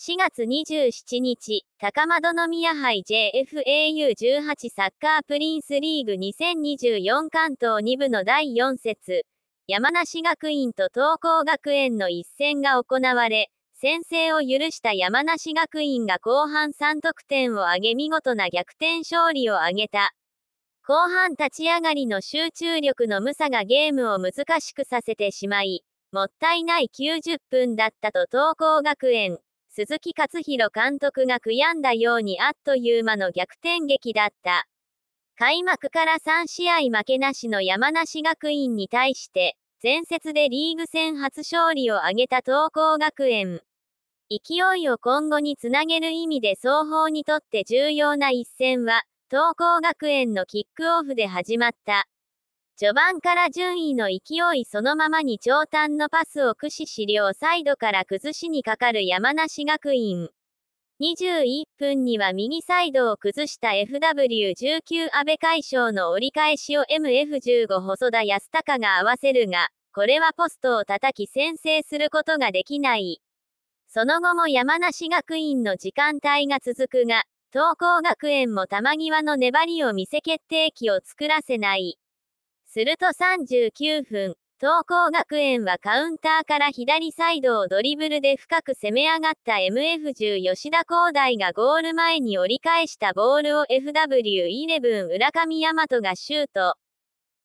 4月27日、高窓宮杯 JFAU18 サッカープリンスリーグ2024関東2部の第4節、山梨学院と東光学園の一戦が行われ、先制を許した山梨学院が後半3得点を挙げ見事な逆転勝利を挙げた。後半立ち上がりの集中力の無さがゲームを難しくさせてしまい、もったいない90分だったと東光学園。鈴木勝弘監督が悔やんだようにあっという間の逆転劇だった。開幕から3試合負けなしの山梨学院に対して、前節でリーグ戦初勝利を挙げた東光学園。勢いを今後につなげる意味で双方にとって重要な一戦は、東光学園のキックオフで始まった。序盤から順位の勢いそのままに長短のパスを駆使し両サイドから崩しにかかる山梨学院。21分には右サイドを崩した FW19 安倍海将の折り返しを MF15 細田康隆が合わせるが、これはポストを叩き先制することができない。その後も山梨学院の時間帯が続くが、東光学園も玉際の粘りを見せ決定機を作らせない。すると39分、東光学園はカウンターから左サイドをドリブルで深く攻め上がった MF10 吉田光大がゴール前に折り返したボールを FW11 浦上大和がシュート。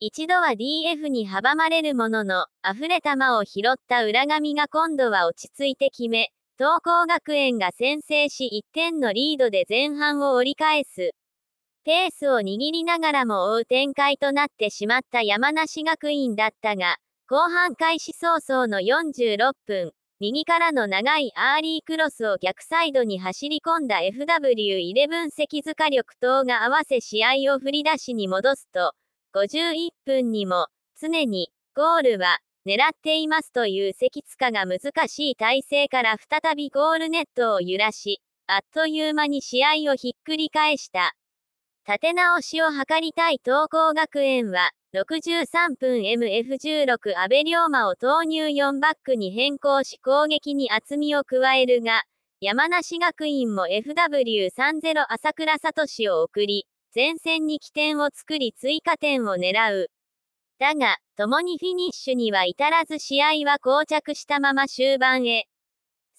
一度は DF に阻まれるものの、溢れ球を拾った浦上が今度は落ち着いて決め、東光学園が先制し1点のリードで前半を折り返す。ペースを握りながらも追う展開となってしまった山梨学院だったが、後半開始早々の46分、右からの長いアーリークロスを逆サイドに走り込んだ FW11 関塚力等が合わせ試合を振り出しに戻すと、51分にも、常に、ゴールは、狙っていますという関塚が難しい体勢から再びゴールネットを揺らし、あっという間に試合をひっくり返した。立て直しを図りたい東光学園は、63分 MF16 阿部龍馬を投入4バックに変更し攻撃に厚みを加えるが、山梨学院も FW30 朝倉聡を送り、前線に起点を作り追加点を狙う。だが、共にフィニッシュには至らず試合は膠着したまま終盤へ。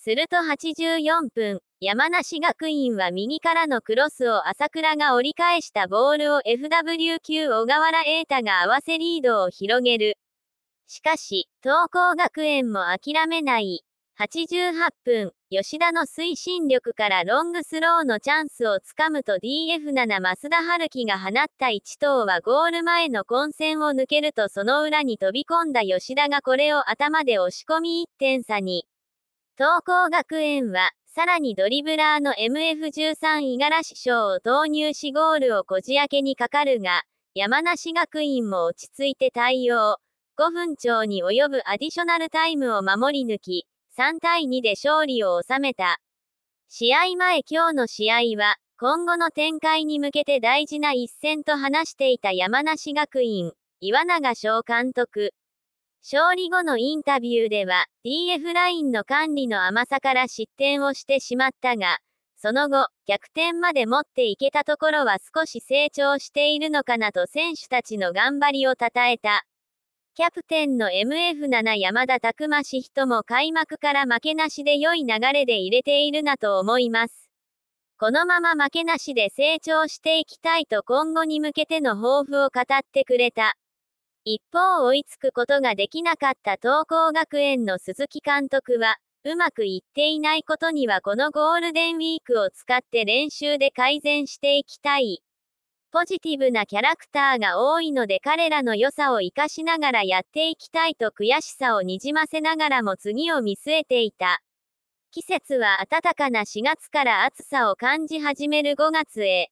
すると84分、山梨学院は右からのクロスを朝倉が折り返したボールを FW 級小河原瑛太が合わせリードを広げる。しかし、東光学園も諦めない。88分、吉田の推進力からロングスローのチャンスをつかむと DF7 増田春樹が放った1投はゴール前の混戦を抜けるとその裏に飛び込んだ吉田がこれを頭で押し込み1点差に。東光学園は、さらにドリブラーの MF13 五十嵐賞を投入しゴールをこじ開けにかかるが、山梨学院も落ち着いて対応。5分超に及ぶアディショナルタイムを守り抜き、3対2で勝利を収めた。試合前今日の試合は、今後の展開に向けて大事な一戦と話していた山梨学院、岩永翔監督。勝利後のインタビューでは、DF ラインの管理の甘さから失点をしてしまったが、その後、逆転まで持っていけたところは少し成長しているのかなと選手たちの頑張りを称えた。キャプテンの MF7 山田拓磨氏人も開幕から負けなしで良い流れで入れているなと思います。このまま負けなしで成長していきたいと今後に向けての抱負を語ってくれた。一方追いつくことができなかった東光学園の鈴木監督は、うまくいっていないことにはこのゴールデンウィークを使って練習で改善していきたい。ポジティブなキャラクターが多いので彼らの良さを活かしながらやっていきたいと悔しさをにじませながらも次を見据えていた。季節は暖かな4月から暑さを感じ始める5月へ。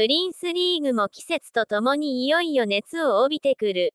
プリンスリーグも季節とともにいよいよ熱を帯びてくる。